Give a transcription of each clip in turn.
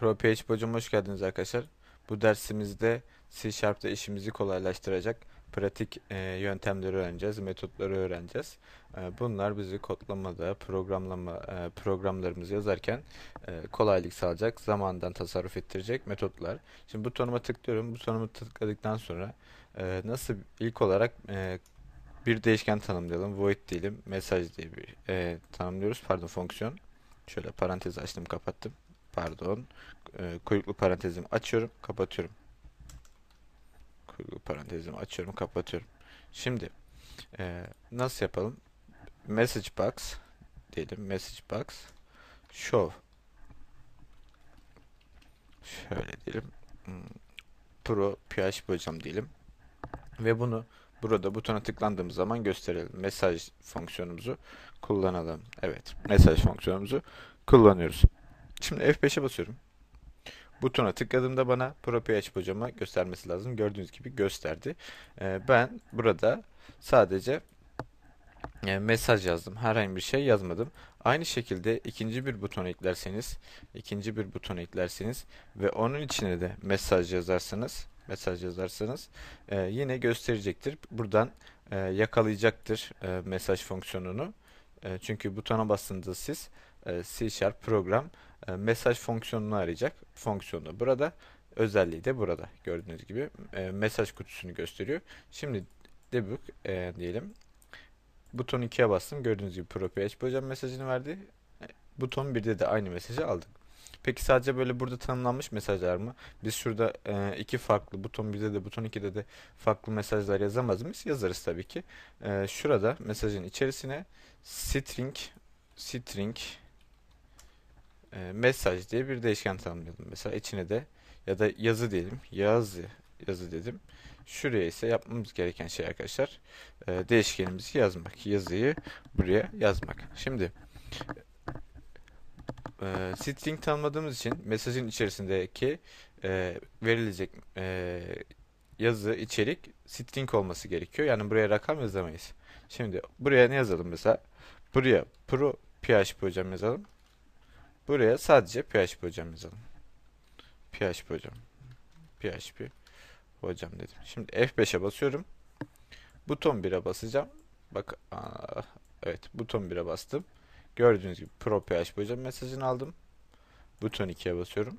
ProPH Bocum hoş geldiniz arkadaşlar. Bu dersimizde C Sharp'ta işimizi kolaylaştıracak pratik e, yöntemleri öğreneceğiz, metotları öğreneceğiz. E, bunlar bizi kodlamada, programlama e, programlarımızı yazarken e, kolaylık sağlayacak, zamandan tasarruf ettirecek metotlar. Şimdi butonuma tıklıyorum. Butonumu tıkladıktan sonra e, nasıl ilk olarak e, bir değişken tanımlayalım. Void diyelim, mesaj diye bir e, tanımlıyoruz. Pardon fonksiyon. Şöyle parantez açtım, kapattım pardon e, kuyruklu parantezimi açıyorum kapatıyorum kuyruklu parantezimi açıyorum kapatıyorum şimdi e, nasıl yapalım message box diyelim message box show şöyle diyelim hmm, pro php hocam diyelim ve bunu burada butona tıklandığımız zaman gösterelim mesaj fonksiyonumuzu kullanalım evet mesaj fonksiyonumuzu kullanıyoruz Şimdi F5'e basıyorum. Butona tıkladığımda bana ProPH hocama göstermesi lazım. Gördüğünüz gibi gösterdi. Ee, ben burada sadece e, mesaj yazdım. Herhangi bir şey yazmadım. Aynı şekilde ikinci bir buton eklerseniz, ikinci bir buton eklerseniz ve onun içine de mesaj yazarsanız, mesaj yazarsanız e, yine gösterecektir. Buradan e, yakalayacaktır e, mesaj fonksiyonunu. E, çünkü butona bastığınızda siz e, C Sharp program e, mesaj fonksiyonunu arayacak. Fonksiyonu burada. Özelliği de burada. Gördüğünüz gibi e, mesaj kutusunu gösteriyor. Şimdi debug e, diyelim. Buton 2'ye bastım. Gördüğünüz gibi propage hocam mesajını verdi. E, buton 1'de de aynı mesajı aldık. Peki sadece böyle burada tanımlanmış mesajlar mı? Biz şurada e, iki farklı buton 1'de de buton 2'de de farklı mesajlar yazamaz mıyız? Yazarız tabii ki. E, şurada mesajın içerisine string string e, mesaj diye bir değişken tanımlayalım. Mesela içine de ya da yazı diyelim. Yazı yazı dedim. Şuraya ise yapmamız gereken şey arkadaşlar e, değişkenimizi yazmak. Yazıyı buraya yazmak. Şimdi e, string tanımadığımız için mesajın içerisindeki e, verilecek e, yazı, içerik string olması gerekiyor. Yani buraya rakam yazamayız. Şimdi buraya ne yazalım mesela? Buraya pro php hocam yazalım. Buraya sadece PHP hocam yazalım. PHP hocam. PHP hocam dedim. Şimdi F5'e basıyorum. Buton 1'e basacağım. Bak aa, evet buton 1'e bastım. Gördüğünüz gibi pro PHP hocam mesajını aldım. Buton 2'ye basıyorum.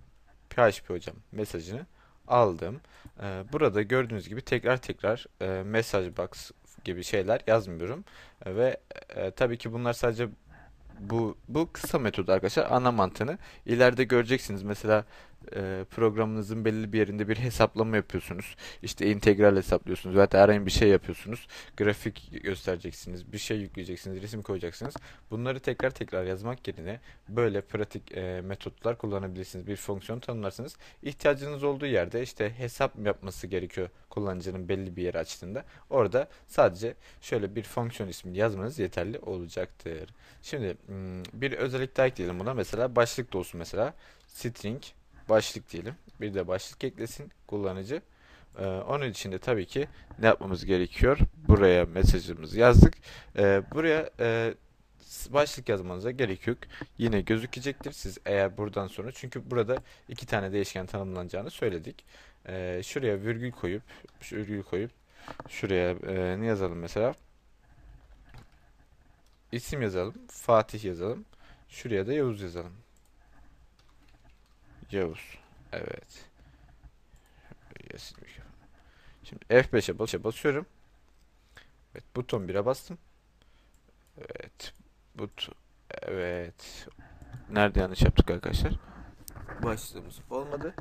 PHP hocam mesajını aldım. Ee, burada gördüğünüz gibi tekrar tekrar e, mesaj box gibi şeyler yazmıyorum. ve e, tabii ki bunlar sadece bu bu kısa metod arkadaşlar ana mantığını ileride göreceksiniz. Mesela e, programınızın belli bir yerinde bir hesaplama yapıyorsunuz. İşte integral hesaplıyorsunuz veya herhangi bir şey yapıyorsunuz. Grafik göstereceksiniz, bir şey yükleyeceksiniz, resim koyacaksınız. Bunları tekrar tekrar yazmak yerine böyle pratik e, metotlar kullanabilirsiniz. Bir fonksiyon tanımlarsınız. İhtiyacınız olduğu yerde işte hesap yapması gerekiyor kullanıcının belli bir yeri açtığında. Orada sadece şöyle bir fonksiyon ismini yazmanız yeterli olacaktır. Şimdi hmm, bir özellik daha ekleyelim buna. Mesela başlık da olsun mesela. String başlık diyelim. Bir de başlık eklesin kullanıcı. Ee, onun için de tabii ki ne yapmamız gerekiyor? Buraya mesajımızı yazdık. Ee, buraya e, başlık yazmanıza gerek yok. Yine gözükecektir siz eğer buradan sonra. Çünkü burada iki tane değişken tanımlanacağını söyledik. Ee, şuraya virgül koyup, virgül koyup şuraya e, ne yazalım mesela? İsim yazalım, Fatih yazalım. Şuraya da Yavuz yazalım. Yavuz. Evet. Şimdi F5'e bas basıyorum. Evet, buton 1'e bastım. Evet. But evet. Nerede yanlış yaptık arkadaşlar? Başlığımız olmadı.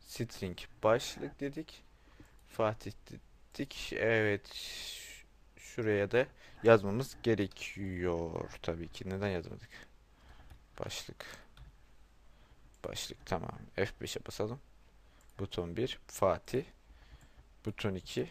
String başlık dedik. Fatih dedik. Evet. Şuraya da yazmamız gerekiyor tabii ki. Neden yazmadık? Başlık. Başlık tamam. F5'e basalım. Buton 1 Fatih. Buton 2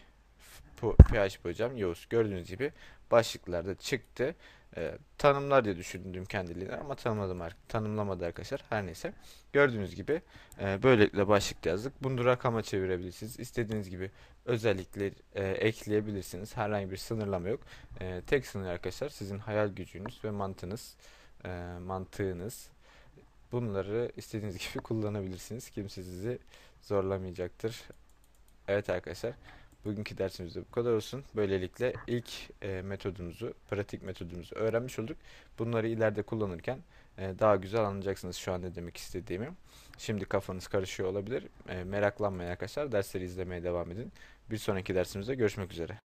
PHP hocam Yavuz. Gördüğünüz gibi başlıklarda çıktı. E, tanımlar diye düşündüğüm kendiliğine ama tanımladım tanımlamadı arkadaşlar. Her neyse. Gördüğünüz gibi e, böylelikle başlık yazdık. Bunu rakama çevirebilirsiniz. istediğiniz gibi özellikleri e, ekleyebilirsiniz. Herhangi bir sınırlama yok. E, tek sınır arkadaşlar sizin hayal gücünüz ve mantığınız, e, mantığınız bunları istediğiniz gibi kullanabilirsiniz. Kimse sizi zorlamayacaktır. Evet arkadaşlar bugünkü dersimizde bu kadar olsun. Böylelikle ilk e, metodumuzu, pratik metodumuzu öğrenmiş olduk. Bunları ileride kullanırken e, daha güzel anlayacaksınız şu an ne demek istediğimi. Şimdi kafanız karışıyor olabilir. E, meraklanmayın arkadaşlar. Dersleri izlemeye devam edin. Bir sonraki dersimizde görüşmek üzere.